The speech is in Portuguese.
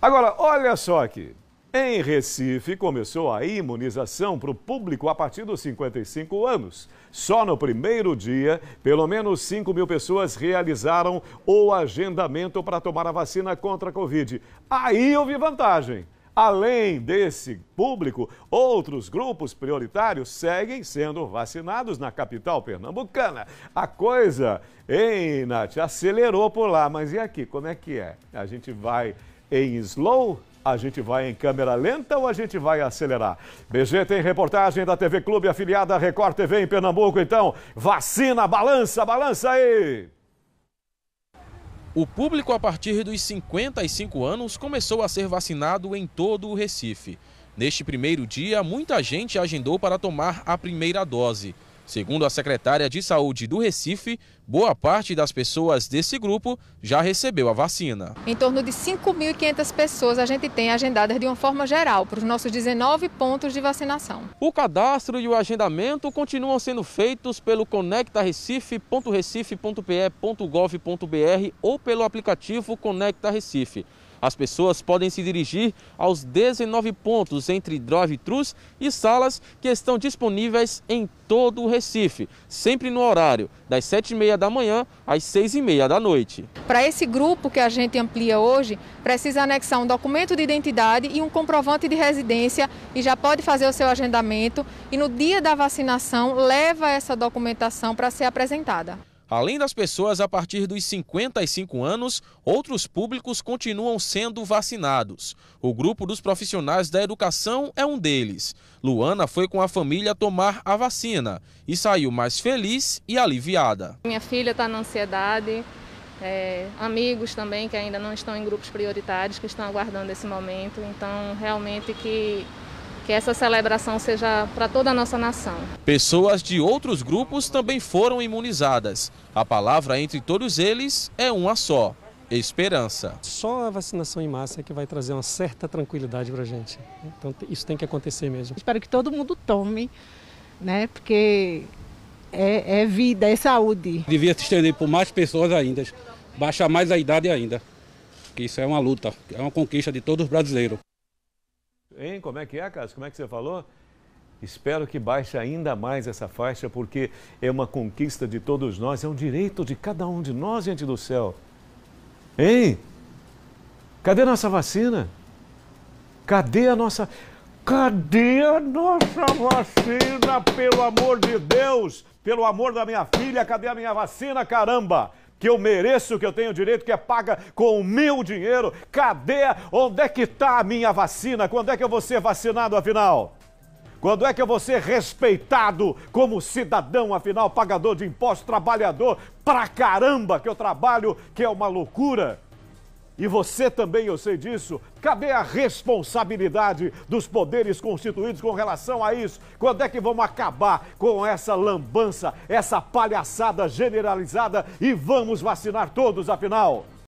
Agora, olha só aqui. Em Recife, começou a imunização para o público a partir dos 55 anos. Só no primeiro dia, pelo menos 5 mil pessoas realizaram o agendamento para tomar a vacina contra a Covid. Aí houve vantagem. Além desse público, outros grupos prioritários seguem sendo vacinados na capital pernambucana. A coisa, hein, Nath, acelerou por lá. Mas e aqui, como é que é? A gente vai em slow? A gente vai em câmera lenta ou a gente vai acelerar? BG tem reportagem da TV Clube afiliada à Record TV em Pernambuco. Então, vacina, balança, balança aí! O público a partir dos 55 anos começou a ser vacinado em todo o Recife. Neste primeiro dia, muita gente agendou para tomar a primeira dose. Segundo a secretária de Saúde do Recife, boa parte das pessoas desse grupo já recebeu a vacina. Em torno de 5.500 pessoas a gente tem agendadas de uma forma geral para os nossos 19 pontos de vacinação. O cadastro e o agendamento continuam sendo feitos pelo conectarecife.recife.pe.gov.br ou pelo aplicativo Conecta Recife. As pessoas podem se dirigir aos 19 pontos entre drive-thrus e salas que estão disponíveis em todo o Recife, sempre no horário das 7h30 da manhã às 6h30 da noite. Para esse grupo que a gente amplia hoje, precisa anexar um documento de identidade e um comprovante de residência e já pode fazer o seu agendamento e no dia da vacinação leva essa documentação para ser apresentada. Além das pessoas a partir dos 55 anos, outros públicos continuam sendo vacinados. O grupo dos profissionais da educação é um deles. Luana foi com a família tomar a vacina e saiu mais feliz e aliviada. Minha filha está na ansiedade, é, amigos também que ainda não estão em grupos prioritários, que estão aguardando esse momento. Então, realmente que que essa celebração seja para toda a nossa nação. Pessoas de outros grupos também foram imunizadas. A palavra entre todos eles é uma só: esperança. Só a vacinação em massa é que vai trazer uma certa tranquilidade para a gente. Então isso tem que acontecer mesmo. Espero que todo mundo tome, né? Porque é, é vida, é saúde. Devia se estender por mais pessoas ainda, baixar mais a idade ainda. porque isso é uma luta, é uma conquista de todos os brasileiros. Hein? Como é que é, Cássio? Como é que você falou? Espero que baixe ainda mais essa faixa, porque é uma conquista de todos nós, é um direito de cada um de nós, gente do céu. Hein? Cadê a nossa vacina? Cadê a nossa. Cadê a nossa vacina, pelo amor de Deus? Pelo amor da minha filha, cadê a minha vacina, caramba? que eu mereço, que eu tenho direito, que é paga com o meu dinheiro. Cadê? Onde é que está a minha vacina? Quando é que eu vou ser vacinado, afinal? Quando é que eu vou ser respeitado como cidadão, afinal, pagador de impostos, trabalhador pra caramba que eu trabalho, que é uma loucura? E você também, eu sei disso. Cadê a responsabilidade dos poderes constituídos com relação a isso? Quando é que vamos acabar com essa lambança, essa palhaçada generalizada e vamos vacinar todos, afinal?